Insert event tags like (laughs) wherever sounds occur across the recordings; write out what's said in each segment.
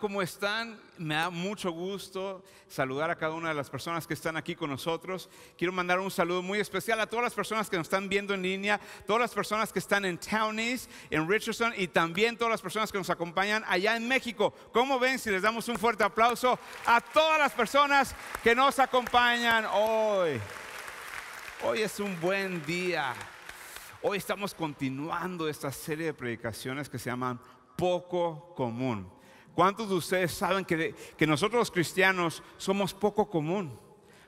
¿cómo están? Me da mucho gusto saludar a cada una de las personas que están aquí con nosotros. Quiero mandar un saludo muy especial a todas las personas que nos están viendo en línea, todas las personas que están en Townies, en Richardson y también todas las personas que nos acompañan allá en México. ¿Cómo ven si les damos un fuerte aplauso a todas las personas que nos acompañan hoy? Hoy es un buen día. Hoy estamos continuando esta serie de predicaciones que se llaman poco común. ¿Cuántos de ustedes saben que, nosotros los cristianos somos poco común?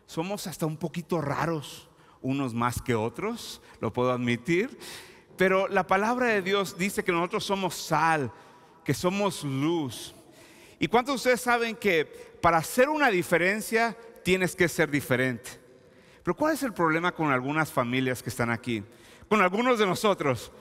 Somos hasta un poquito raros, unos más que otros, lo puedo admitir. Pero la palabra de Dios dice que nosotros somos sal, que somos luz. ¿Y cuántos de ustedes saben que para hacer una diferencia tienes que ser diferente? Pero ¿cuál es el problema con algunas familias que están aquí? Con algunos de nosotros.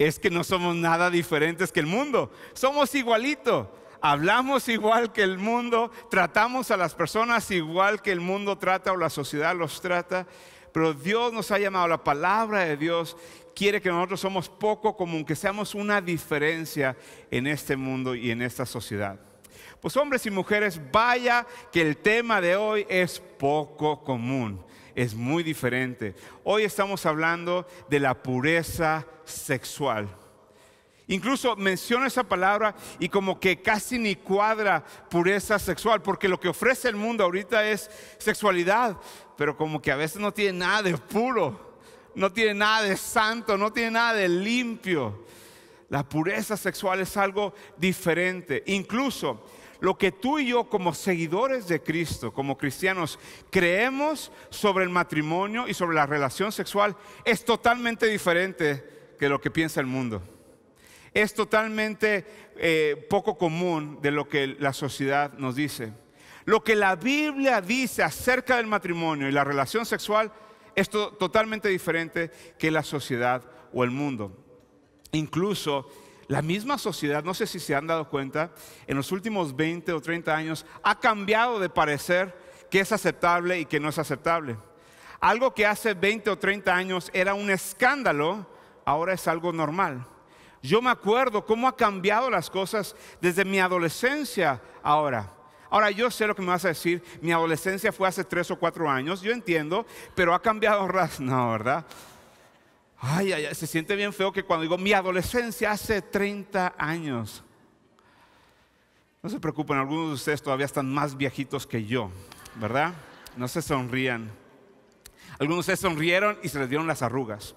Es que no somos nada diferentes que el mundo. Somos igualito hablamos igual que el mundo, tratamos a las personas igual que el mundo trata o la sociedad los trata, pero Dios nos ha llamado, la palabra de Dios quiere que nosotros somos poco común, que seamos una diferencia en este mundo y en esta sociedad. Pues hombres y mujeres, vaya que el tema de hoy es poco común, es muy diferente. Hoy estamos hablando de la pureza sexual. Incluso menciona esa palabra y como que casi ni cuadra pureza sexual, porque lo que ofrece el mundo ahorita es sexualidad, pero como que a veces no tiene nada de puro, no tiene nada de santo, no tiene nada de limpio. La pureza sexual es algo diferente. Incluso lo que tú y yo como seguidores de Cristo, como cristianos, creemos sobre el matrimonio y sobre la relación sexual es totalmente diferente que lo que piensa el mundo es totalmente eh, poco común de lo que la sociedad nos dice. Lo que la Biblia dice acerca del matrimonio y la relación sexual es totalmente diferente que la sociedad o el mundo. Incluso la misma sociedad, no sé si se han dado cuenta, en los últimos 20 o 30 años ha cambiado de parecer que es aceptable y que no es aceptable. Algo que hace 20 o 30 años era un escándalo, ahora es algo normal. Yo me acuerdo cómo ha cambiado las cosas desde mi adolescencia ahora. Ahora yo sé lo que me vas a decir, mi adolescencia fue hace tres o cuatro años, yo entiendo, pero ha cambiado, (laughs) no, ¿verdad? Ay, ay, se siente bien feo que cuando digo mi adolescencia hace 30 años. No se preocupen, algunos de ustedes todavía están más viejitos que yo, ¿verdad? No se sonrían. Algunos de ustedes sonrieron y se les dieron las arrugas.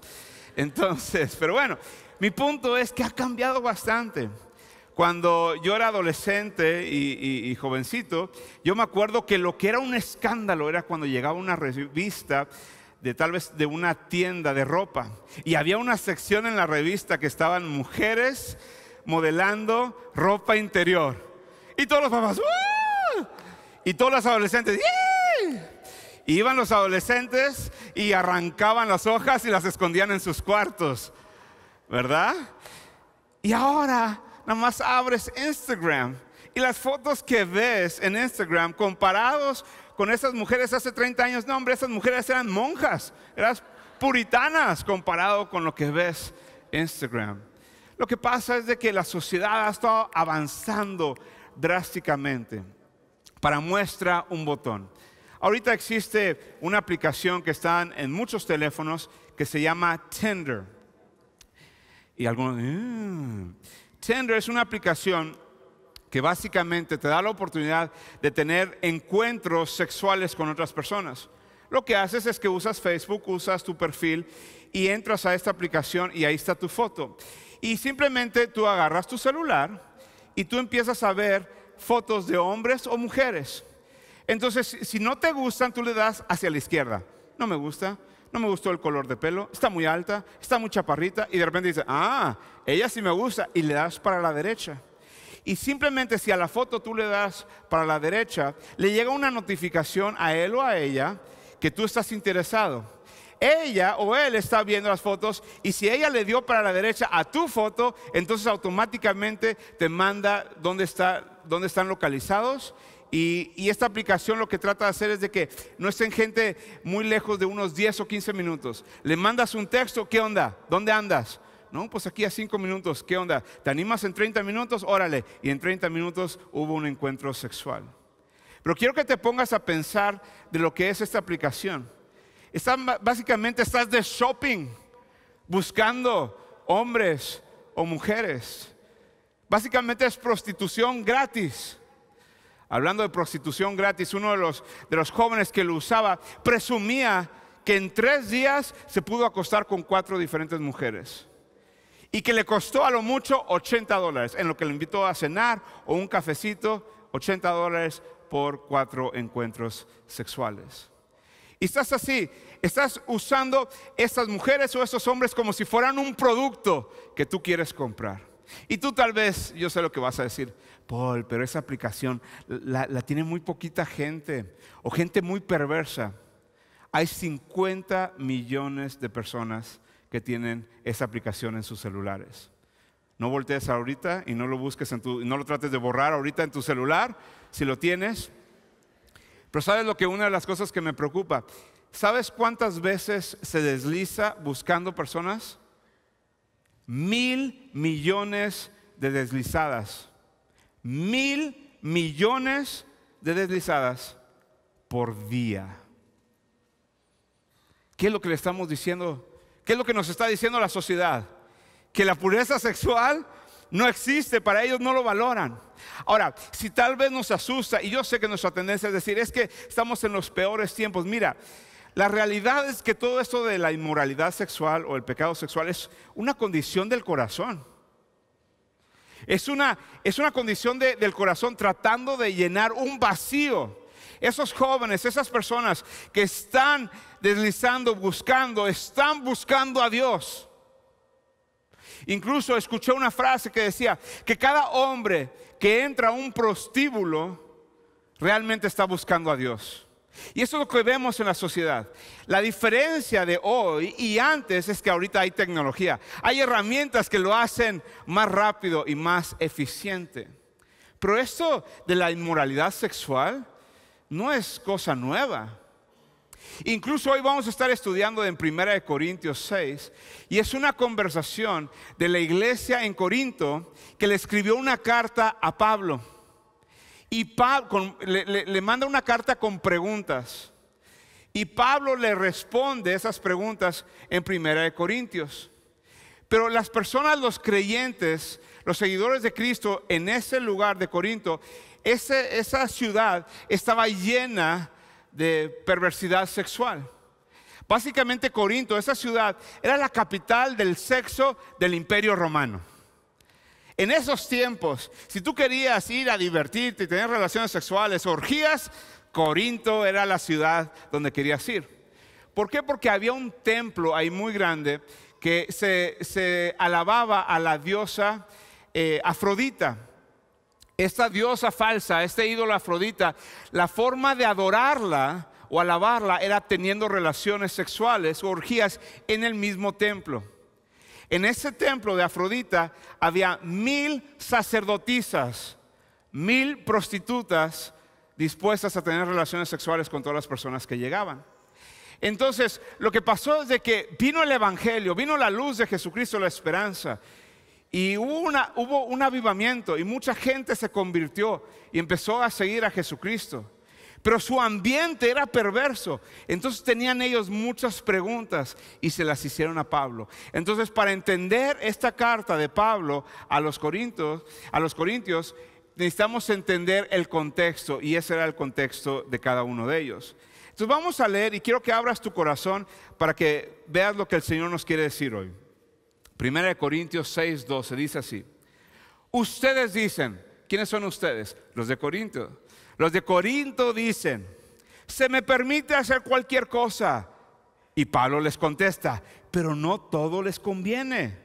Entonces, pero bueno, mi punto es que ha cambiado bastante. Cuando yo era adolescente y, jovencito, yo me acuerdo que lo que era un escándalo era cuando llegaba una revista de tal vez de una tienda de ropa y había una sección en la revista que estaban mujeres modelando ropa interior. Y todos los papás, ¡ah! y todos los adolescentes, iban los adolescentes y arrancaban las hojas y las escondían en sus cuartos. ¿verdad? Y ahora nada más abres Instagram y las fotos que ves en Instagram comparados con esas mujeres hace 30 años, no hombre, esas mujeres eran monjas, eran puritanas comparado con lo que ves en Instagram. Lo que pasa es de que la sociedad ha estado avanzando drásticamente. Para muestra un botón. Ahorita existe una aplicación que está en muchos teléfonos que se llama Tinder. Y algunos, ah". es una aplicación que básicamente te da la oportunidad de tener encuentros sexuales con otras personas. Lo que haces es que usas Facebook, usas tu perfil y entras a esta aplicación y ahí está tu foto. Y simplemente tú agarras tu celular y tú empiezas a ver fotos de hombres o mujeres. Entonces, si no te gustan, tú le das hacia la izquierda. No me gusta, no me gustó el color de pelo, está muy alta, está muy chaparrita, y de repente dice, ah, ella sí me gusta, y le das para la derecha. Y simplemente si a la foto tú le das para la derecha, le llega una notificación a él o a ella que tú estás interesado ella o él está viendo las fotos y si ella le dio para la derecha a tu foto, entonces automáticamente te manda dónde, está, dónde están localizados y, esta aplicación lo que trata de hacer es de que no estén gente muy lejos de unos 10 o 15 minutos. Le mandas un texto, ¿qué onda? ¿Dónde andas? No, pues aquí a 5 minutos, ¿qué onda? ¿Te animas en 30 minutos? Órale. Y en 30 minutos hubo un encuentro sexual. Pero quiero que te pongas a pensar de lo que es esta aplicación. básicamente estás de shopping, buscando hombres o mujeres. Básicamente es prostitución gratis hablando de prostitución gratis, uno de los, jóvenes que lo usaba presumía que en tres días se pudo acostar con cuatro diferentes mujeres y que le costó a lo mucho 80 dólares, en lo que le invitó a cenar o un cafecito, 80 dólares por cuatro encuentros sexuales. Y estás así, estás usando estas mujeres o estos hombres como si fueran un producto que tú quieres comprar. Y tú tal vez, yo sé lo que vas a decir, Paul, pero esa aplicación la, tiene muy poquita gente o gente muy perversa. Hay 50 millones de personas que tienen esa aplicación en sus celulares. No voltees ahorita y no lo busques en tu, no lo trates de borrar ahorita en tu celular, si lo tienes. Pero sabes lo que una de las cosas que me preocupa, ¿sabes cuántas veces se desliza buscando personas? Mil millones de deslizadas mil millones de deslizadas por día. ¿Qué es lo que le estamos diciendo? ¿Qué es lo que nos está diciendo la sociedad? Que la pureza sexual no existe, para ellos no lo valoran. Ahora, si tal vez nos asusta, y yo sé que nuestra tendencia es decir, es que estamos en los peores tiempos, mira, la realidad es que todo esto de la inmoralidad sexual o el pecado sexual es una condición del corazón. Es una, es una condición del corazón tratando de llenar un vacío. Esos jóvenes, esas personas que están deslizando, buscando, están buscando a Dios. Incluso escuché una frase que decía que cada hombre que entra a un prostíbulo realmente está buscando a Dios. Y eso es lo que vemos en la sociedad. La diferencia de hoy y antes es que ahorita hay tecnología. Hay herramientas que lo hacen más rápido y más eficiente. Pero esto de la inmoralidad sexual no es cosa nueva. Incluso hoy vamos a estar estudiando en de Corintios 6 y es una conversación de la iglesia en Corinto que le escribió una carta a Pablo. Y Pablo, le, manda una carta con preguntas. Y Pablo le responde esas preguntas en Primera de Corintios. Pero las personas, los creyentes, los seguidores de Cristo en ese lugar de Corinto, esa ciudad estaba llena de perversidad sexual. Básicamente Corinto, esa ciudad, era la capital del sexo del imperio romano. En esos tiempos, si tú querías ir a divertirte y tener relaciones sexuales, orgías, Corinto era la ciudad donde querías ir. ¿Por qué? Porque había un templo ahí muy grande que se, alababa a la diosa eh, Afrodita. Esta diosa falsa, este ídolo Afrodita, la forma de adorarla o alabarla era teniendo relaciones sexuales o orgías en el mismo templo. En ese templo de Afrodita había mil sacerdotisas, mil prostitutas dispuestas a tener relaciones sexuales con todas las personas que llegaban. Entonces, lo que pasó es de que vino el Evangelio, vino la luz de Jesucristo, la esperanza, y hubo un avivamiento y mucha gente se convirtió y empezó a seguir a Jesucristo. Pero su ambiente era perverso. Entonces tenían ellos muchas preguntas y se las hicieron a Pablo. Entonces, para entender esta carta de Pablo a los corintios, a los corintios necesitamos entender el contexto y ese era el contexto de cada uno de ellos. Entonces, vamos a leer y quiero que abras tu corazón para que veas lo que el Señor nos quiere decir hoy. Primera de Corintios 6:12 dice así: Ustedes dicen, ¿quiénes son ustedes? Los de Corintios los de Corinto dicen, se me permite hacer cualquier cosa. Y Pablo les contesta, pero no todo les conviene.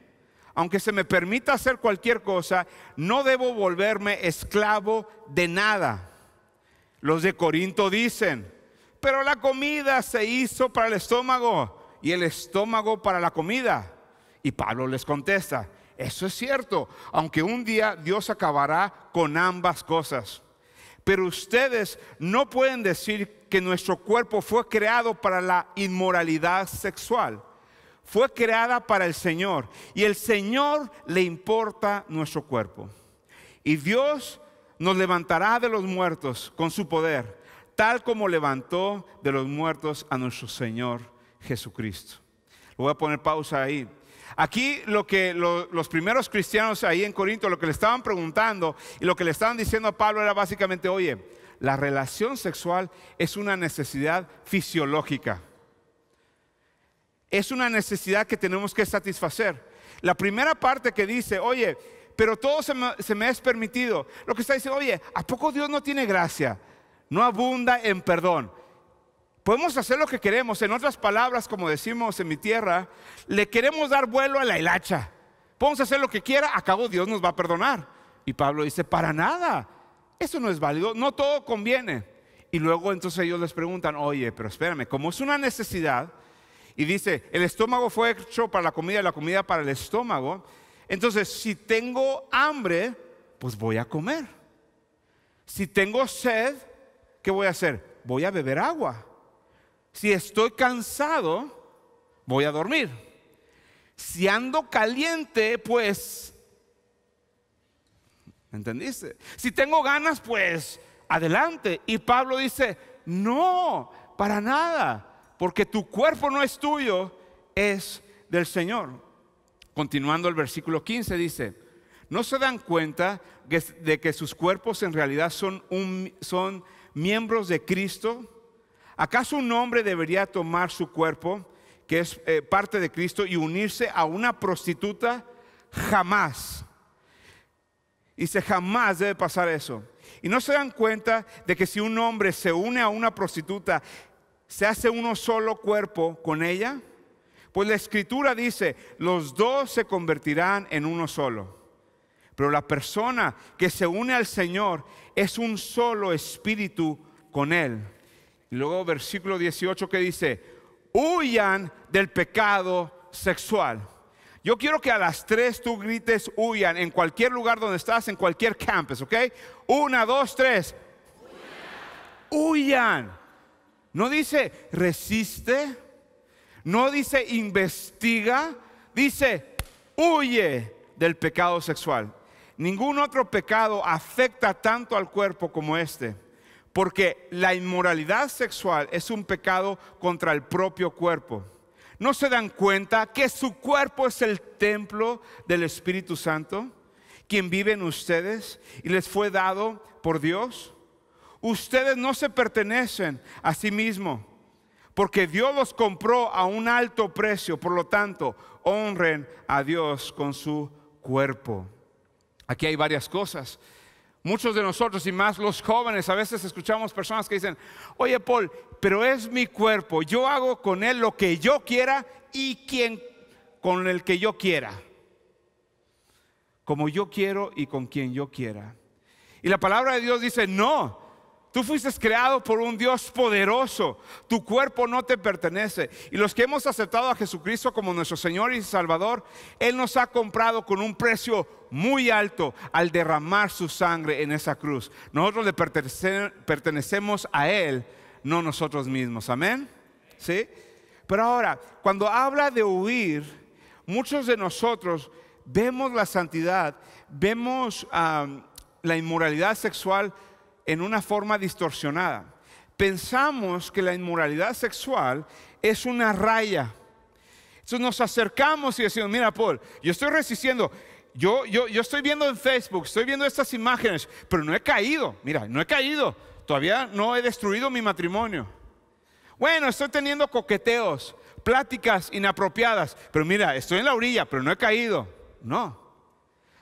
Aunque se me permita hacer cualquier cosa, no debo volverme esclavo de nada. Los de Corinto dicen, pero la comida se hizo para el estómago y el estómago para la comida. Y Pablo les contesta, eso es cierto, aunque un día Dios acabará con ambas cosas. Pero ustedes no pueden decir que nuestro cuerpo fue creado para la inmoralidad sexual. Fue creada para el Señor. Y el Señor le importa nuestro cuerpo. Y Dios nos levantará de los muertos con su poder, tal como levantó de los muertos a nuestro Señor Jesucristo. voy a poner pausa ahí. Aquí lo que los primeros cristianos ahí en Corinto, lo que le estaban preguntando y lo que le estaban diciendo a Pablo era básicamente, oye, la relación sexual es una necesidad fisiológica. Es una necesidad que tenemos que satisfacer. La primera parte que dice, oye, pero todo se me, se me es permitido. Lo que está diciendo, oye, ¿a poco Dios no tiene gracia? No abunda en perdón. Podemos hacer lo que queremos. En otras palabras, como decimos en mi tierra, le queremos dar vuelo a la hilacha. Podemos hacer lo que quiera, a cabo Dios nos va a perdonar. Y Pablo dice, para nada. Eso no es válido, no todo conviene. Y luego entonces ellos les preguntan, oye, pero espérame, como es una necesidad, y dice, el estómago fue hecho para la comida y la comida para el estómago, entonces si tengo hambre, pues voy a comer. Si tengo sed, ¿qué voy a hacer? Voy a beber agua. Si estoy cansado, voy a dormir. Si ando caliente, pues... ¿Entendiste? Si tengo ganas, pues adelante. Y Pablo dice, no, para nada, porque tu cuerpo no es tuyo, es del Señor. Continuando el versículo 15 dice, no se dan cuenta de que sus cuerpos en realidad son, un, son miembros de Cristo. ¿acaso un hombre debería tomar su cuerpo, que es eh, parte de Cristo, y unirse a una prostituta? Jamás. Dice, jamás debe pasar eso. Y no se dan cuenta de que si un hombre se une a una prostituta, se hace uno solo cuerpo con ella. Pues la escritura dice, los dos se convertirán en uno solo. Pero la persona que se une al Señor es un solo espíritu con Él. Y luego versículo 18 que dice, huyan del pecado sexual. Yo quiero que a las tres tú grites huyan en cualquier lugar donde estás, en cualquier campus, ¿ok? Una, dos, tres. huyan. No dice resiste, no dice investiga, dice huye del pecado sexual. Ningún otro pecado afecta tanto al cuerpo como este porque la inmoralidad sexual es un pecado contra el propio cuerpo. ¿No se dan cuenta que su cuerpo es el templo del Espíritu Santo, quien vive en ustedes y les fue dado por Dios? Ustedes no se pertenecen a sí mismos, porque Dios los compró a un alto precio. Por lo tanto, honren a Dios con su cuerpo. Aquí hay varias cosas Muchos de nosotros y más los jóvenes, a veces escuchamos personas que dicen, oye Paul, pero es mi cuerpo, yo hago con él lo que yo quiera y quien con el que yo quiera. Como yo quiero y con quien yo quiera. Y la palabra de Dios dice, no, Tú fuiste creado por un Dios poderoso. Tu cuerpo no te pertenece. Y los que hemos aceptado a Jesucristo como nuestro Señor y Salvador, Él nos ha comprado con un precio muy alto al derramar su sangre en esa cruz. Nosotros le pertenecemos a Él, no nosotros mismos. Amén. ¿Sí? Pero ahora, cuando habla de huir, muchos de nosotros vemos la santidad, vemos ah, la inmoralidad sexual en una forma distorsionada. Pensamos que la inmoralidad sexual es una raya. Entonces nos acercamos y decimos, mira Paul, yo estoy resistiendo, yo, yo, yo estoy viendo en Facebook, estoy viendo estas imágenes, pero no he caído, mira, no he caído, todavía no he destruido mi matrimonio. Bueno, estoy teniendo coqueteos, pláticas inapropiadas, pero mira, estoy en la orilla, pero no he caído. No.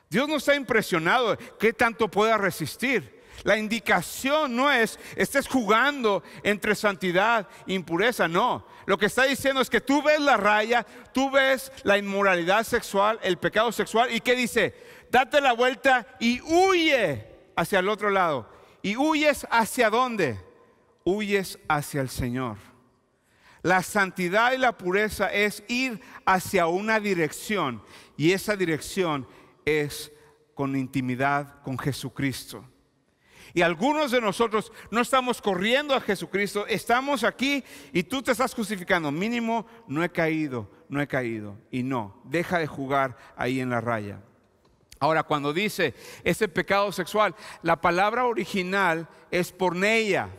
Dios nos ha impresionado que tanto pueda resistir. La indicación no es, estés jugando entre santidad e impureza, no. Lo que está diciendo es que tú ves la raya, tú ves la inmoralidad sexual, el pecado sexual, y qué dice, date la vuelta y huye hacia el otro lado. ¿Y huyes hacia dónde? Huyes hacia el Señor. La santidad y la pureza es ir hacia una dirección y esa dirección es con intimidad con Jesucristo. Y algunos de nosotros no estamos corriendo a Jesucristo, estamos aquí y tú te estás justificando. Mínimo, no he caído, no he caído. Y no, deja de jugar ahí en la raya. Ahora, cuando dice ese pecado sexual, la palabra original es porneia.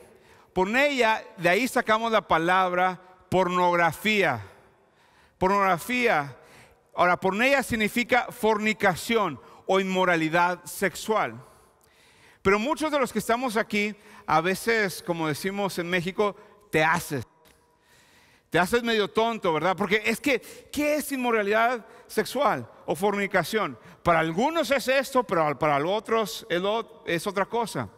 Porneia, de ahí sacamos la palabra pornografía. Pornografía. Ahora, porneia significa fornicación o inmoralidad sexual. Pero muchos de los que estamos aquí, a veces, como decimos en México, te haces. Te haces medio tonto, ¿verdad? Porque es que, ¿qué es inmoralidad sexual o fornicación? Para algunos es esto, pero para los otros es otra cosa.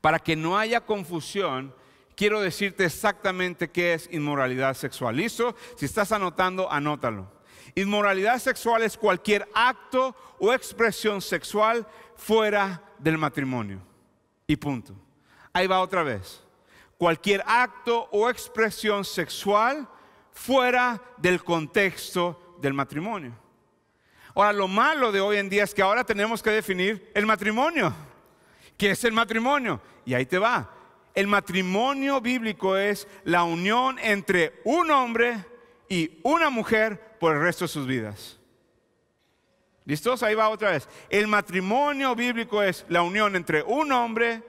Para que no haya confusión, quiero decirte exactamente qué es inmoralidad sexual. ¿Listo? Si estás anotando, anótalo. Inmoralidad sexual es cualquier acto o expresión sexual fuera del matrimonio. Y punto. Ahí va otra vez. Cualquier acto o expresión sexual fuera del contexto del matrimonio. Ahora, lo malo de hoy en día es que ahora tenemos que definir el matrimonio. ¿Qué es el matrimonio? Y ahí te va. El matrimonio bíblico es la unión entre un hombre y una mujer por el resto de sus vidas. ¿Listos? Ahí va otra vez. El matrimonio bíblico es la unión entre un hombre,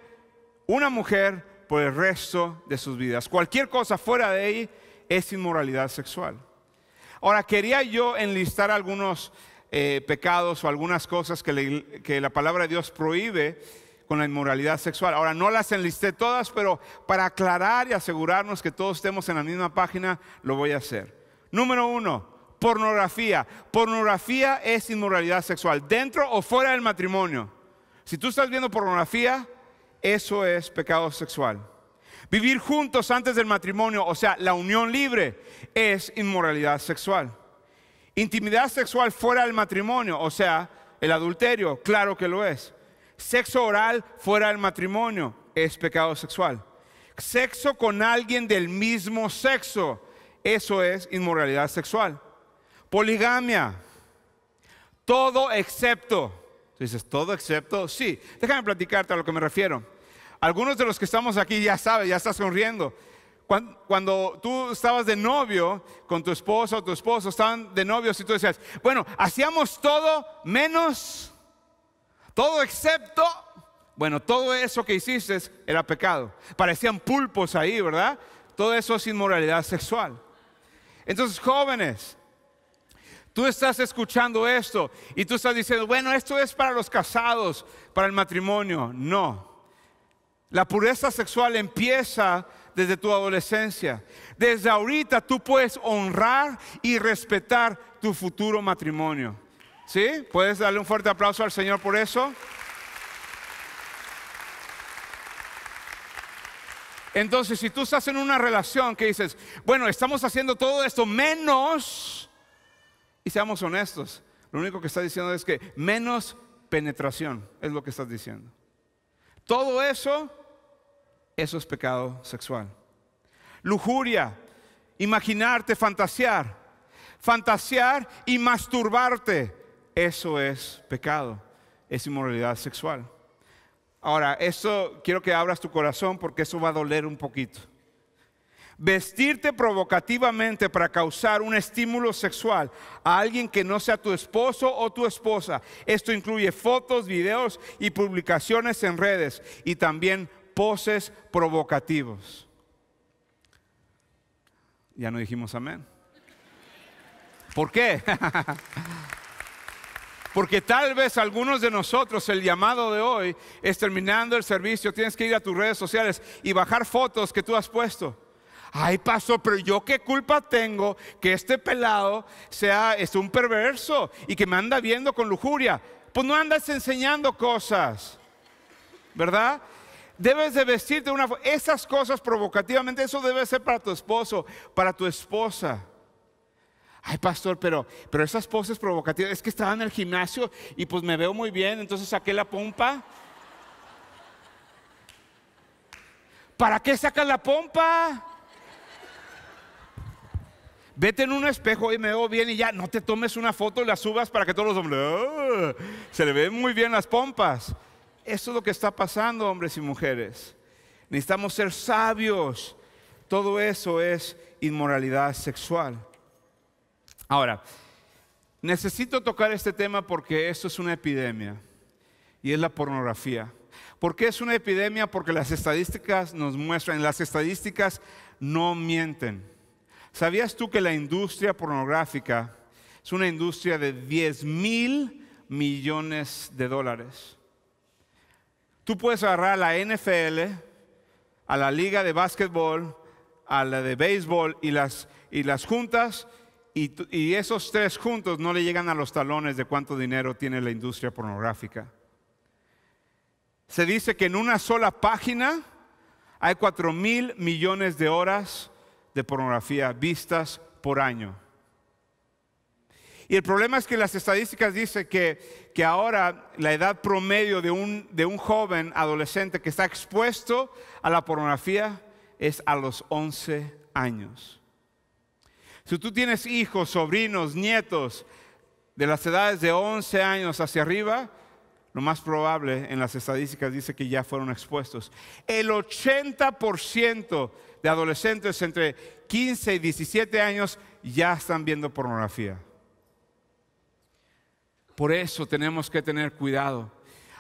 una mujer, por el resto de sus vidas. Cualquier cosa fuera de ahí es inmoralidad sexual. Ahora, quería yo enlistar algunos eh, pecados o algunas cosas que, que la palabra de Dios prohíbe con la inmoralidad sexual. Ahora, no las enlisté todas, pero para aclarar y asegurarnos que todos estemos en la misma página, lo voy a hacer. Número uno, pornografía. Pornografía es inmoralidad sexual, dentro o fuera del matrimonio. Si tú estás viendo pornografía, eso es pecado sexual. Vivir juntos antes del matrimonio, o sea, la unión libre, es inmoralidad sexual. Intimidad sexual fuera del matrimonio, o sea, el adulterio, claro que lo es. Sexo oral fuera del matrimonio es pecado sexual. Sexo con alguien del mismo sexo, eso es inmoralidad sexual. Poligamia. Todo excepto. Dices, todo excepto. Sí, déjame platicarte a lo que me refiero. Algunos de los que estamos aquí ya saben ya estás sonriendo. Cuando, tú estabas de novio con tu esposa o tu esposo, estaban de novio y tú decías, bueno, hacíamos todo menos, todo excepto, bueno, todo eso que hiciste era pecado. Parecían pulpos ahí, ¿verdad? Todo eso es inmoralidad sexual. Entonces, jóvenes, Tú estás escuchando esto y tú estás diciendo, bueno, esto es para los casados, para el matrimonio. No. La pureza sexual empieza desde tu adolescencia. Desde ahorita tú puedes honrar y respetar tu futuro matrimonio. ¿Sí? ¿Puedes darle un fuerte aplauso al Señor por eso? Entonces, si tú estás en una relación que dices, bueno, estamos haciendo todo esto menos y seamos honestos, lo único que está diciendo es que menos penetración es lo que estás diciendo. Todo eso, eso es pecado sexual. Lujuria, imaginarte, fantasear, fantasear y masturbarte, eso es pecado, es inmoralidad sexual. Ahora, eso quiero que abras tu corazón porque eso va a doler un poquito. Vestirte provocativamente para causar un estímulo sexual a alguien que no sea tu esposo o tu esposa. Esto incluye fotos, videos y publicaciones en redes y también poses provocativos. Ya no dijimos amén. ¿Por qué? (laughs) Porque tal vez algunos de nosotros el llamado de hoy es terminando el servicio, tienes que ir a tus redes sociales y bajar fotos que tú has puesto Ay, pastor, pero yo qué culpa tengo que este pelado sea es un perverso y que me anda viendo con lujuria. Pues no andas enseñando cosas, ¿verdad? Debes de vestirte de una esas cosas provocativamente, eso debe ser para tu esposo, para tu esposa. Ay, pastor, pero, pero esas poses provocativas, es que estaba en el gimnasio y pues me veo muy bien, entonces saqué la pompa. ¿Para qué sacas la pompa? Vete en un espejo y me veo bien y ya, no te tomes una foto y la subas para que todos los hombres, ah, se le ven muy bien las pompas. Eso es lo que está pasando, hombres y mujeres. Necesitamos ser sabios. Todo eso es inmoralidad sexual. Ahora, necesito tocar este tema porque esto es una epidemia y es la pornografía. ¿Por qué es una epidemia? Porque las estadísticas nos muestran, las estadísticas no mienten. ¿Sabías tú que la industria pornográfica es una industria de 10 mil millones de dólares? Tú puedes agarrar a la NFL, a la liga de básquetbol, a la de béisbol y las, y las juntas y, y, esos tres juntos no le llegan a los talones de cuánto dinero tiene la industria pornográfica. Se dice que en una sola página hay 4 mil millones de horas de pornografía vistas por año. Y el problema es que las estadísticas dicen que, que ahora la edad promedio de un, de un joven adolescente que está expuesto a la pornografía es a los 11 años. Si tú tienes hijos, sobrinos, nietos de las edades de 11 años hacia arriba, lo más probable en las estadísticas dice que ya fueron expuestos. El 80% de adolescentes entre 15 y 17 años ya están viendo pornografía. Por eso tenemos que tener cuidado.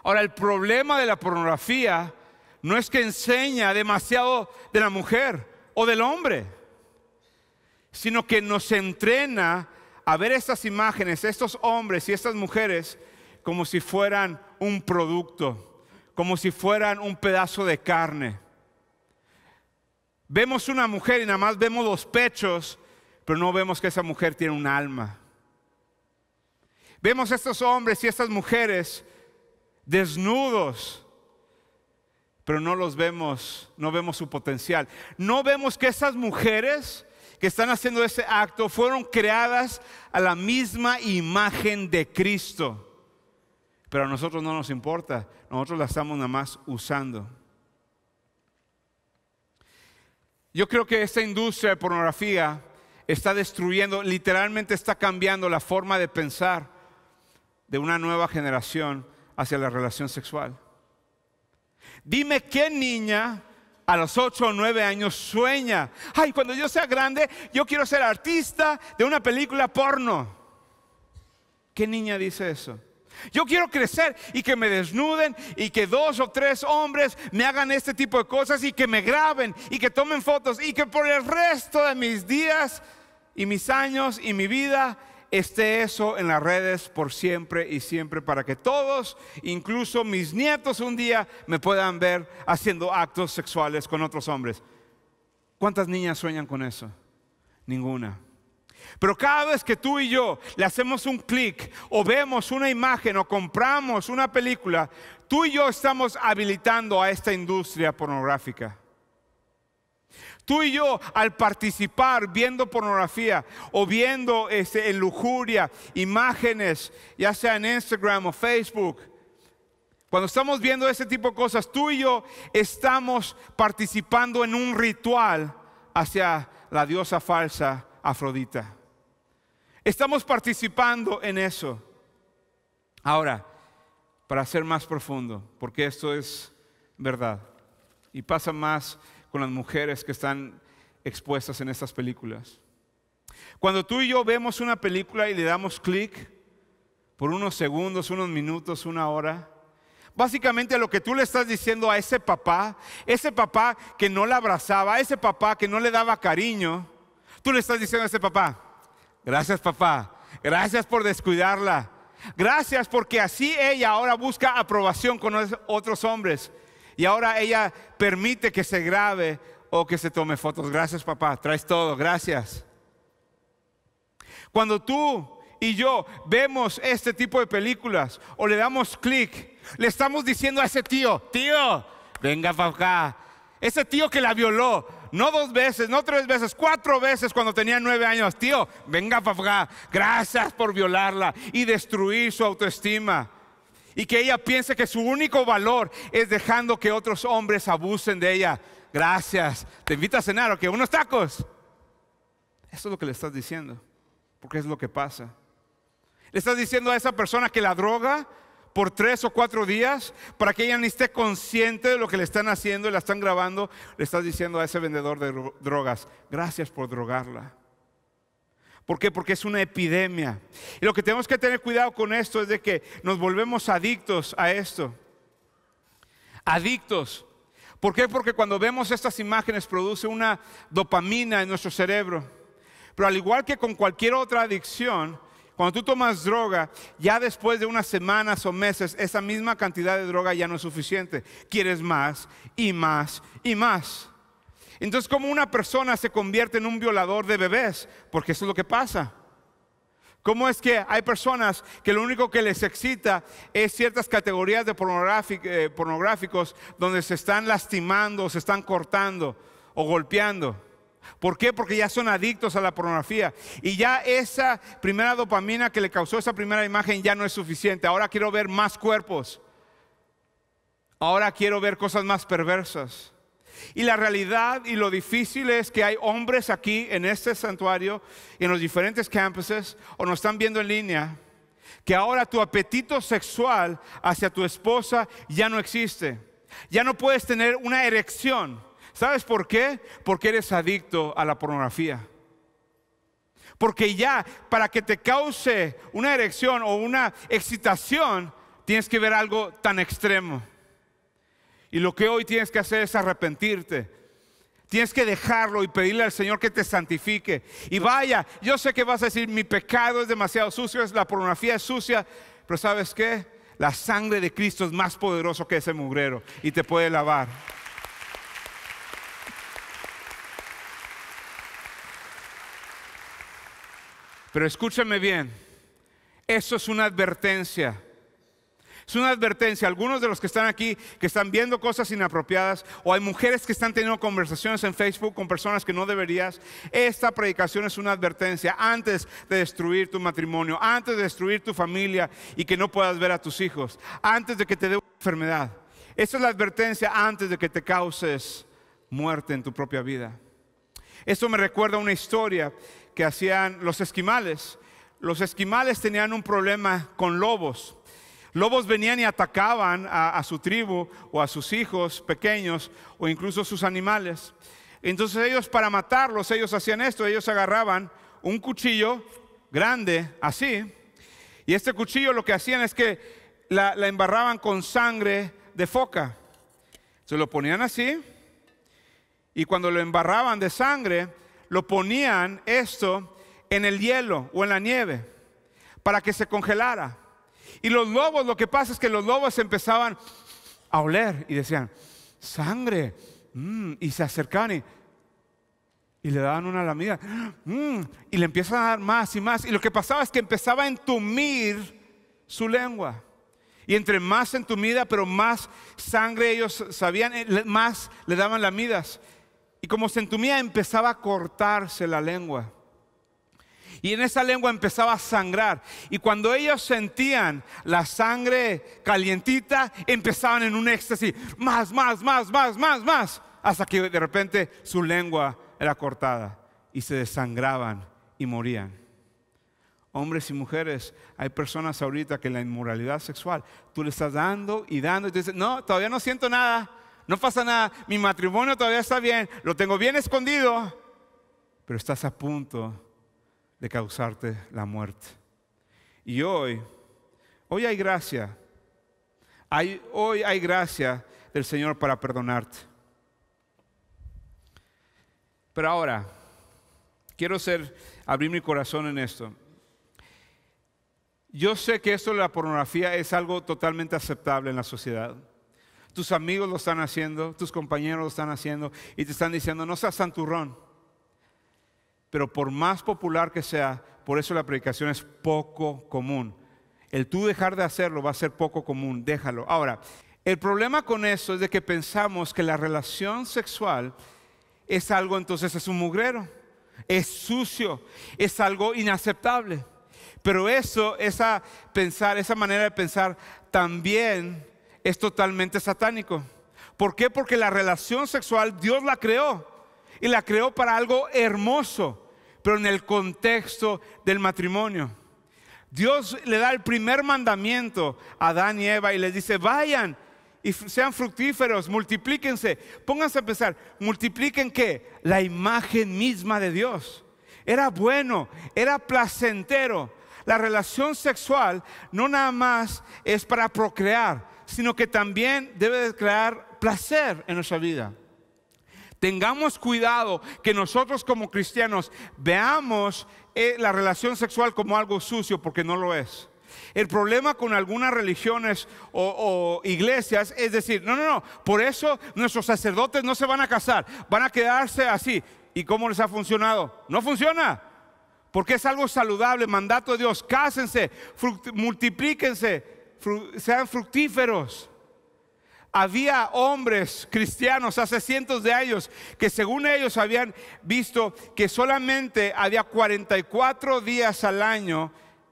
Ahora, el problema de la pornografía no es que enseña demasiado de la mujer o del hombre, sino que nos entrena a ver estas imágenes, estos hombres y estas mujeres como si fueran un producto, como si fueran un pedazo de carne. Vemos una mujer y nada más vemos los pechos, pero no vemos que esa mujer tiene un alma. Vemos a estos hombres y estas mujeres desnudos, pero no los vemos, no vemos su potencial. No vemos que esas mujeres que están haciendo ese acto fueron creadas a la misma imagen de Cristo. Pero a nosotros no nos importa, nosotros la estamos nada más usando. Yo creo que esta industria de pornografía está destruyendo, literalmente está cambiando la forma de pensar de una nueva generación hacia la relación sexual. Dime qué niña a los 8 o 9 años sueña, ay, cuando yo sea grande, yo quiero ser artista de una película porno. ¿Qué niña dice eso? Yo quiero crecer y que me desnuden y que dos o tres hombres me hagan este tipo de cosas y que me graben y que tomen fotos y que por el resto de mis días y mis años y mi vida esté eso en las redes por siempre y siempre para que todos, incluso mis nietos un día, me puedan ver haciendo actos sexuales con otros hombres. ¿Cuántas niñas sueñan con eso? Ninguna. Pero cada vez que tú y yo le hacemos un clic o vemos una imagen o compramos una película, tú y yo estamos habilitando a esta industria pornográfica. Tú y yo al participar viendo pornografía o viendo este, en lujuria imágenes, ya sea en Instagram o Facebook, cuando estamos viendo ese tipo de cosas, tú y yo estamos participando en un ritual hacia la diosa falsa Afrodita. Estamos participando en eso. Ahora, para ser más profundo, porque esto es verdad. Y pasa más con las mujeres que están expuestas en estas películas. Cuando tú y yo vemos una película y le damos clic por unos segundos, unos minutos, una hora, básicamente lo que tú le estás diciendo a ese papá, ese papá que no la abrazaba, ese papá que no le daba cariño, Tú le estás diciendo a ese papá, gracias papá, gracias por descuidarla, gracias porque así ella ahora busca aprobación con otros hombres y ahora ella permite que se grabe o que se tome fotos. Gracias papá, traes todo, gracias. Cuando tú y yo vemos este tipo de películas o le damos clic, le estamos diciendo a ese tío, tío, venga para acá. Ese tío que la violó, no dos veces, no tres veces, cuatro veces cuando tenía nueve años. Tío, venga, papá, gracias por violarla y destruir su autoestima. Y que ella piense que su único valor es dejando que otros hombres abusen de ella. Gracias, te invito a cenar, o que unos tacos. Eso es lo que le estás diciendo, porque es lo que pasa. Le estás diciendo a esa persona que la droga por tres o cuatro días para que ella ni esté consciente de lo que le están haciendo y la están grabando. Le estás diciendo a ese vendedor de drogas, gracias por drogarla. ¿Por qué? Porque es una epidemia. Y lo que tenemos que tener cuidado con esto es de que nos volvemos adictos a esto. Adictos. ¿Por qué? Porque cuando vemos estas imágenes produce una dopamina en nuestro cerebro. Pero al igual que con cualquier otra adicción, cuando tú tomas droga, ya después de unas semanas o meses, esa misma cantidad de droga ya no es suficiente. Quieres más y más y más. Entonces, ¿cómo una persona se convierte en un violador de bebés? Porque eso es lo que pasa. ¿Cómo es que hay personas que lo único que les excita es ciertas categorías de eh, pornográficos donde se están lastimando, se están cortando o golpeando? ¿Por qué? Porque ya son adictos a la pornografía. Y ya esa primera dopamina que le causó esa primera imagen ya no es suficiente. Ahora quiero ver más cuerpos. Ahora quiero ver cosas más perversas. Y la realidad y lo difícil es que hay hombres aquí en este santuario, y en los diferentes campuses, o nos están viendo en línea, que ahora tu apetito sexual hacia tu esposa ya no existe. Ya no puedes tener una erección ¿Sabes por qué? Porque eres adicto a la pornografía. Porque ya para que te cause una erección o una excitación, tienes que ver algo tan extremo. Y lo que hoy tienes que hacer es arrepentirte. Tienes que dejarlo y pedirle al Señor que te santifique. Y vaya, yo sé que vas a decir, mi pecado es demasiado sucio, es la pornografía es sucia, pero ¿sabes qué? La sangre de Cristo es más poderoso que ese mugrero y te puede lavar. Pero escúchame bien, eso es una advertencia. Es una advertencia. Algunos de los que están aquí, que están viendo cosas inapropiadas, o hay mujeres que están teniendo conversaciones en Facebook con personas que no deberías, esta predicación es una advertencia antes de destruir tu matrimonio, antes de destruir tu familia y que no puedas ver a tus hijos, antes de que te dé una enfermedad. esa es la advertencia antes de que te causes muerte en tu propia vida. Esto me recuerda una historia que hacían los esquimales. Los esquimales tenían un problema con lobos. Lobos venían y atacaban a, su tribu o a sus hijos pequeños o incluso sus animales. Entonces ellos para matarlos, ellos hacían esto, ellos agarraban un cuchillo grande, así, y este cuchillo lo que hacían es que la, la embarraban con sangre de foca. Se lo ponían así y cuando lo embarraban de sangre, lo ponían esto en el hielo o en la nieve para que se congelara. Y los lobos, lo que pasa es que los lobos empezaban a oler y decían, sangre, mm", y se acercaban y, le daban una lamida, mm", y le empiezan a dar más y más. Y lo que pasaba es que empezaba a entumir su lengua. Y entre más entumida, pero más sangre ellos sabían, eh, más le daban lamidas. Y como se entumía empezaba a cortarse la lengua. Y en esa lengua empezaba a sangrar. Y cuando ellos sentían la sangre calientita, empezaban en un éxtasis, más, más, más, más, más, más, hasta que de repente su lengua era cortada y se desangraban y morían. Hombres y mujeres, hay personas ahorita que la inmoralidad sexual, tú le estás dando y dando y te dicen, no, todavía no siento nada no pasa nada, mi matrimonio todavía está bien, lo tengo bien escondido, pero estás a punto de causarte la muerte. Y hoy, hoy hay gracia, hoy hay gracia del Señor para perdonarte. Pero ahora, quiero ser, abrir mi corazón en esto. Yo sé que esto de la pornografía es algo totalmente aceptable en la sociedad tus amigos lo están haciendo, tus compañeros lo están haciendo y te están diciendo, no seas santurrón. Pero por más popular que sea, por eso la predicación es poco común. El tú dejar de hacerlo va a ser poco común, déjalo. Ahora, el problema con eso es de que pensamos que la relación sexual es algo entonces es un mugrero, es sucio, es algo inaceptable. Pero eso, esa pensar, esa manera de pensar también es totalmente satánico. ¿Por qué? Porque la relación sexual Dios la creó y la creó para algo hermoso, pero en el contexto del matrimonio. Dios le da el primer mandamiento a Adán y Eva y les dice, vayan y sean fructíferos, multiplíquense. Pónganse a pensar, multipliquen qué? La imagen misma de Dios. Era bueno, era placentero. La relación sexual no nada más es para procrear, sino que también debe de crear placer en nuestra vida. Tengamos cuidado que nosotros como cristianos veamos eh, la relación sexual como algo sucio, porque no lo es. El problema con algunas religiones o, o, iglesias es decir, no, no, no, por eso nuestros sacerdotes no se van a casar, van a quedarse así. ¿Y cómo les ha funcionado? No funciona, porque es algo saludable, mandato de Dios, cásense, multiplíquense sean fructíferos. Había hombres cristianos hace cientos de años que según ellos habían visto que solamente había 44 días al año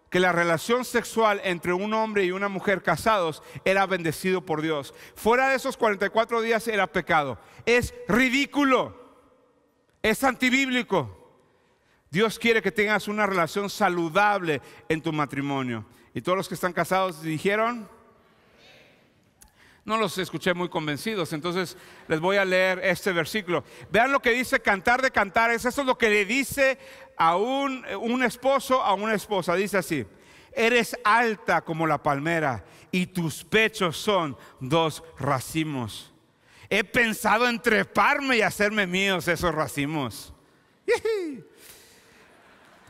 que la relación sexual entre un hombre y una mujer casados era bendecido por Dios. Fuera de esos 44 días era pecado. Es ridículo. Es antibíblico. Dios quiere que tengas una relación saludable en tu matrimonio. ¿Y todos los que están casados dijeron? No los escuché muy convencidos, entonces les voy a leer este versículo. Vean lo que dice cantar de Es eso es lo que le dice a un, un esposo a una esposa, dice así, eres alta como la palmera y tus pechos son dos racimos. He pensado en treparme y hacerme míos esos racimos. (laughs)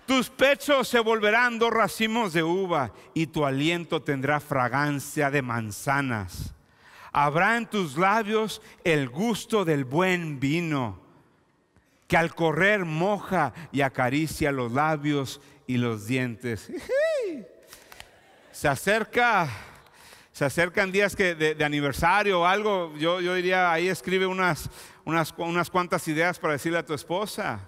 Tus pechos se volverán dos racimos de uva y tu aliento tendrá fragancia de manzanas. Habrá en tus labios el gusto del buen vino, que al correr moja y acaricia los labios y los dientes. Se acerca, se acercan días que de, aniversario o algo. Yo, yo diría, ahí escribe unas, unas, unas cuantas ideas para decirle a tu esposa.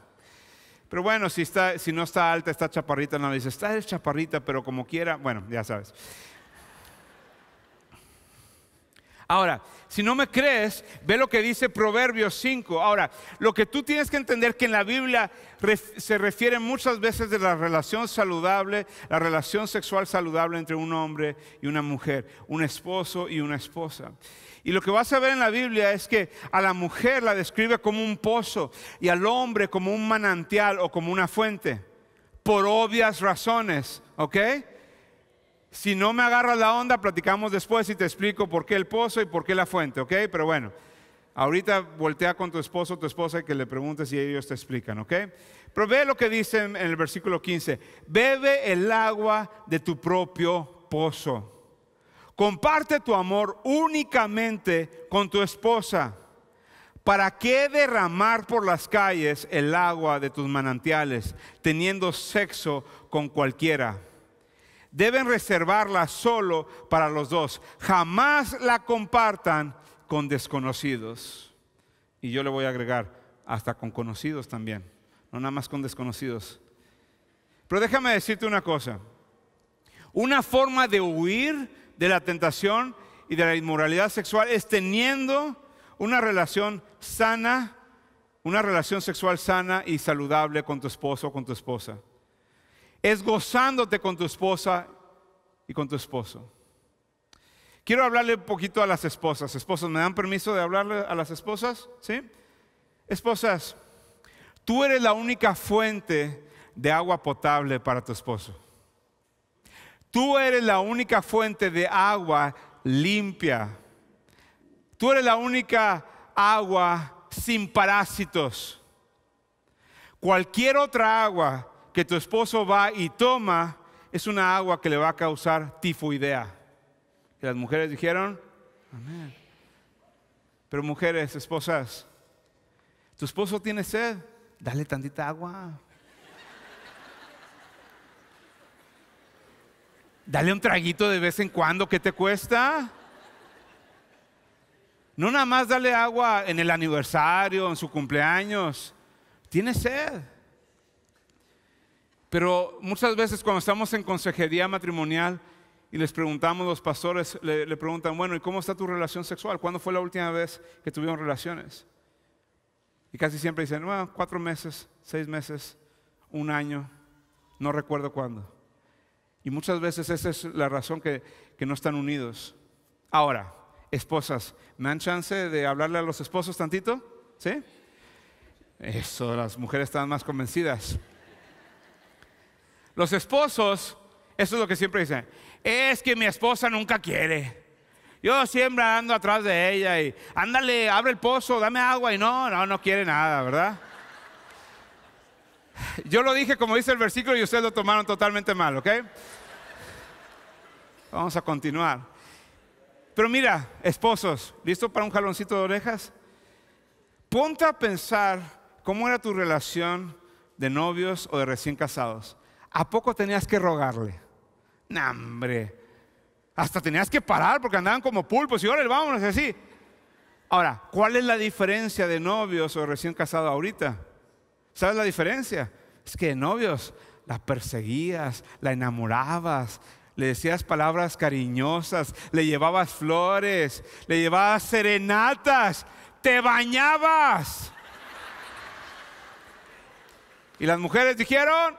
Pero bueno, si, si no está alta, está chaparrita, no le dice, está chaparrita, pero como quiera, bueno, ya sabes. Ahora, si no me crees, ve lo que dice Proverbios 5. Ahora, lo que tú tienes que entender que en la Biblia se refiere muchas veces de la relación saludable, la relación sexual saludable entre un hombre y una mujer, un esposo y una esposa. Y lo que vas a ver en la Biblia es que a la mujer la describe como un pozo y al hombre como un manantial o como una fuente, por obvias razones, ¿ok? Si no me agarras la onda, platicamos después y te explico por qué el pozo y por qué la fuente, ¿ok? Pero bueno, ahorita voltea con tu esposo o tu esposa y que le preguntes y ellos te explican, ¿ok? Pero ve lo que dice en el versículo 15, bebe el agua de tu propio pozo. Comparte tu amor únicamente con tu esposa. ¿Para qué derramar por las calles el agua de tus manantiales teniendo sexo con cualquiera? Deben reservarla solo para los dos. Jamás la compartan con desconocidos. Y yo le voy a agregar, hasta con conocidos también, no nada más con desconocidos. Pero déjame decirte una cosa. Una forma de huir de la tentación y de la inmoralidad sexual es teniendo una relación sana, una relación sexual sana y saludable con tu esposo o con tu esposa. Es gozándote con tu esposa y con tu esposo. Quiero hablarle un poquito a las esposas. Esposas, ¿me dan permiso de hablarle a las esposas? ¿Sí? Esposas, tú eres la única fuente de agua potable para tu esposo. Tú eres la única fuente de agua limpia. Tú eres la única agua sin parásitos. Cualquier otra agua que tu esposo va y toma es una agua que le va a causar tifoidea. Y las mujeres dijeron, amén. Pero mujeres, esposas, tu esposo tiene sed, dale tantita agua. Dale un traguito de vez en cuando, ¿qué te cuesta? No nada más dale agua en el aniversario, en su cumpleaños. Tiene sed. Pero muchas veces cuando estamos en consejería matrimonial y les preguntamos, los pastores le, preguntan, bueno, ¿y cómo está tu relación sexual? ¿Cuándo fue la última vez que tuvieron relaciones? Y casi siempre dicen, cuatro meses, seis meses, un año, no recuerdo cuándo. Y muchas veces esa es la razón que, no están unidos. Ahora, esposas, ¿me dan chance de hablarle a los esposos tantito? ¿Sí? Eso, las mujeres están más convencidas. Los esposos, eso es lo que siempre dicen, es que mi esposa nunca quiere. Yo siempre ando atrás de ella y ándale, abre el pozo, dame agua y no, no, no quiere nada, ¿verdad? Yo lo dije como dice el versículo y ustedes lo tomaron totalmente mal, ¿ok? Vamos a continuar. Pero mira, esposos, ¿listo para un jaloncito de orejas? Ponte a pensar cómo era tu relación de novios o de recién casados. ¿A poco tenías que rogarle? ¡Nah, hombre! Hasta tenías que parar porque andaban como pulpos y ahora vámonos así. Ahora, ¿cuál es la diferencia de novios o de recién casados ahorita? ¿Sabes la diferencia? Es que de novios la perseguías, la enamorabas, le decías palabras cariñosas, le llevabas flores, le llevabas serenatas, te bañabas. Y las mujeres dijeron,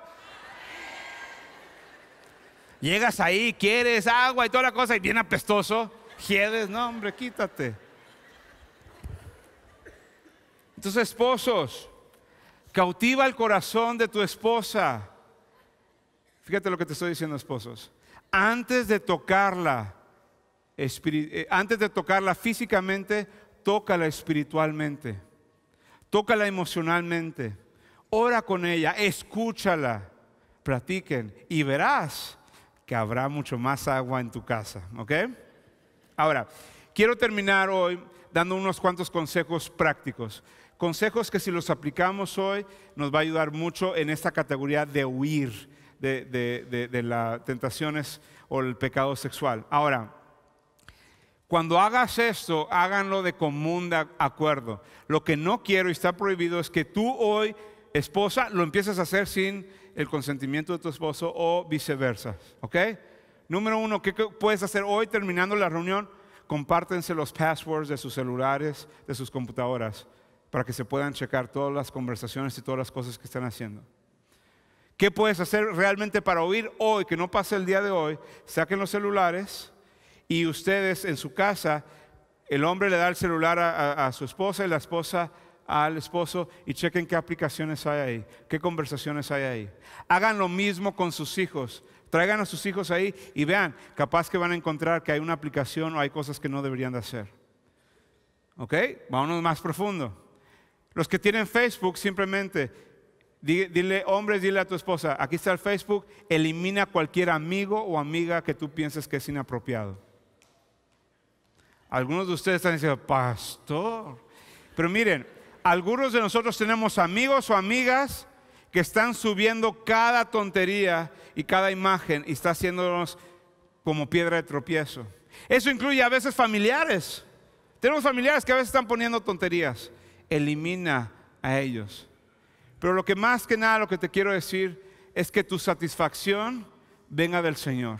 llegas ahí, quieres agua y toda la cosa, y bien apestoso, quieres, no hombre, quítate. Entonces, esposos, Cautiva el corazón de tu esposa. Fíjate lo que te estoy diciendo, esposos. Antes de tocarla, eh, antes de tocarla físicamente, tócala espiritualmente. Tócala emocionalmente. Ora con ella, escúchala, platiquen y verás que habrá mucho más agua en tu casa, ¿ok? Ahora, quiero terminar hoy dando unos cuantos consejos prácticos consejos que si los aplicamos hoy nos va a ayudar mucho en esta categoría de huir de, las tentaciones o el pecado sexual. Ahora, cuando hagas esto, háganlo de común acuerdo. Lo que no quiero y está prohibido es que tú hoy, esposa, lo empieces a hacer sin el consentimiento de tu esposo o viceversa. Número uno, ¿qué puedes hacer hoy terminando la reunión? Compártense los passwords de sus celulares, de sus computadoras para que se puedan checar todas las conversaciones y todas las cosas que están haciendo. ¿Qué puedes hacer realmente para oír hoy, que no pase el día de hoy? Saquen los celulares y ustedes en su casa, el hombre le da el celular a, su esposa y la esposa al esposo y chequen qué aplicaciones hay ahí, qué conversaciones hay ahí. Hagan lo mismo con sus hijos. Traigan a sus hijos ahí y vean, capaz que van a encontrar que hay una aplicación o hay cosas que no deberían de hacer. ¿Ok? Vámonos más profundo. Los que tienen Facebook simplemente, dile, hombres, dile a tu esposa, aquí está el Facebook, elimina cualquier amigo o amiga que tú pienses que es inapropiado. Algunos de ustedes están diciendo, pastor, pero miren, algunos de nosotros tenemos amigos o amigas que están subiendo cada tontería y cada imagen y está haciéndonos como piedra de tropiezo. Eso incluye a veces familiares. Tenemos familiares que a veces están poniendo tonterías elimina a ellos. Pero lo que más que nada lo que te quiero decir es que tu satisfacción venga del Señor.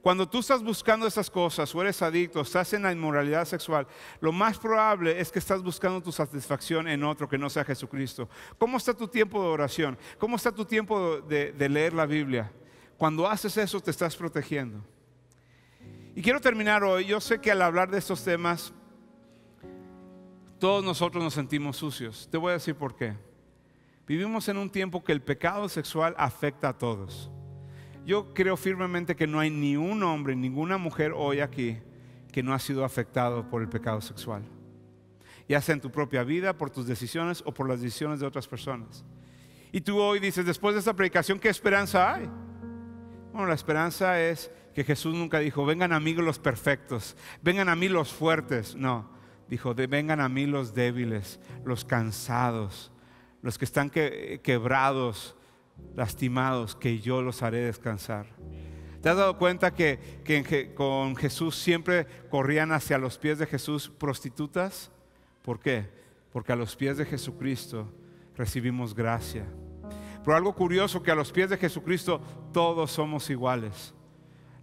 Cuando tú estás buscando esas cosas, o eres adicto, estás en la inmoralidad sexual, lo más probable es que estás buscando tu satisfacción en otro que no sea Jesucristo. ¿Cómo está tu tiempo de oración? ¿Cómo está tu tiempo de, de leer la Biblia? Cuando haces eso te estás protegiendo. Y quiero terminar hoy. Yo sé que al hablar de estos temas todos nosotros nos sentimos sucios. Te voy a decir por qué. Vivimos en un tiempo que el pecado sexual afecta a todos. Yo creo firmemente que no hay ni un hombre, ninguna mujer hoy aquí que no ha sido afectado por el pecado sexual. Ya sea en tu propia vida, por tus decisiones o por las decisiones de otras personas. Y tú hoy dices, después de esta predicación, ¿qué esperanza hay? Bueno, la esperanza es que Jesús nunca dijo, vengan a mí los perfectos, vengan a mí los fuertes. No, Dijo, vengan a mí los débiles, los cansados, los que están quebrados, lastimados, que yo los haré descansar. ¿Te has dado cuenta que, que, con Jesús siempre corrían hacia los pies de Jesús prostitutas? ¿Por qué? Porque a los pies de Jesucristo recibimos gracia. Pero algo curioso que a los pies de Jesucristo todos somos iguales.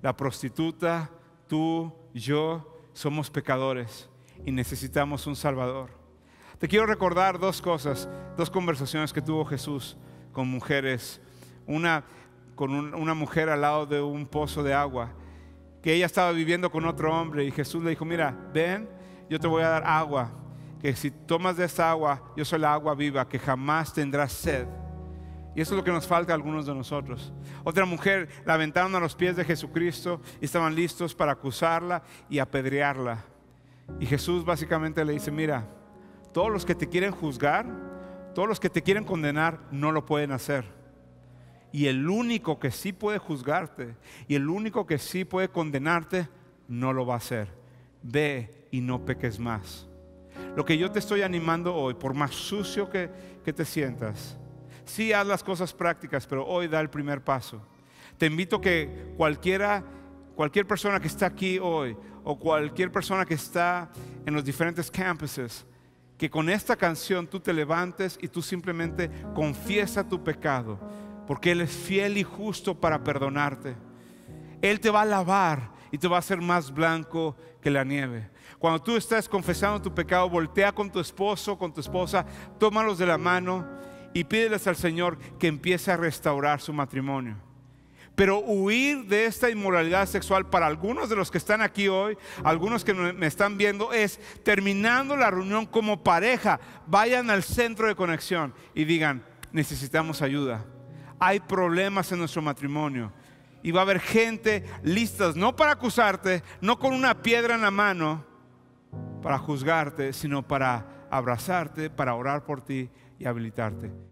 La prostituta, tú, yo, somos pecadores y necesitamos un Salvador. Te quiero recordar dos cosas, dos conversaciones que tuvo Jesús con mujeres. Una con una mujer al lado de un pozo de agua, que ella estaba viviendo con otro hombre y Jesús le dijo, mira, ven, yo te voy a dar agua, que si tomas de esta agua, yo soy la agua viva, que jamás tendrás sed. Y eso es lo que nos falta a algunos de nosotros. Otra mujer la aventaron a los pies de Jesucristo y estaban listos para acusarla y apedrearla. Y Jesús básicamente le dice, mira, todos los que te quieren juzgar, todos los que te quieren condenar, no lo pueden hacer. Y el único que sí puede juzgarte y el único que sí puede condenarte, no lo va a hacer. Ve y no peques más. Lo que yo te estoy animando hoy, por más sucio que, te sientas, sí haz las cosas prácticas, pero hoy da el primer paso. Te invito que cualquiera, cualquier persona que está aquí hoy o cualquier persona que está en los diferentes campuses, que con esta canción tú te levantes y tú simplemente confiesa tu pecado, porque Él es fiel y justo para perdonarte. Él te va a lavar y te va a hacer más blanco que la nieve. Cuando tú estás confesando tu pecado, voltea con tu esposo, con tu esposa, tómalos de la mano y pídeles al Señor que empiece a restaurar su matrimonio. Pero huir de esta inmoralidad sexual para algunos de los que están aquí hoy, algunos que me están viendo, es terminando la reunión como pareja, vayan al centro de conexión y digan, necesitamos ayuda. Hay problemas en nuestro matrimonio. Y va a haber gente listas, no para acusarte, no con una piedra en la mano, para juzgarte, sino para abrazarte, para orar por ti y habilitarte.